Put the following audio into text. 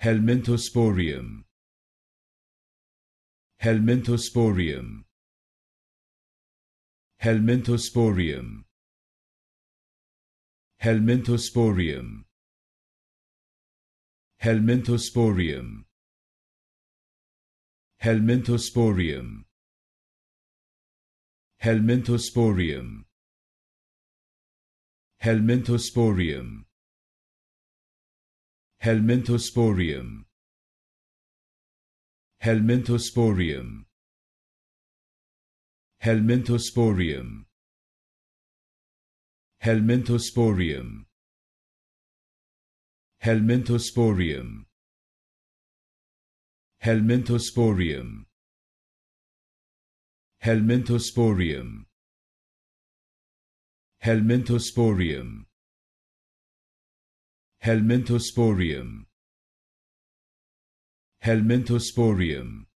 Helminthosporium Helminthosporium Helminthosporium Helminthosporium Helminthosporium Helminthosporium Helminthosporium Helminthosporium Helminthosporium Helminthosporium Helminthosporium Helminthosporium Helminthosporium Helminthosporium Helminthosporium Helminthosporium Helminthosporium Helminthosporium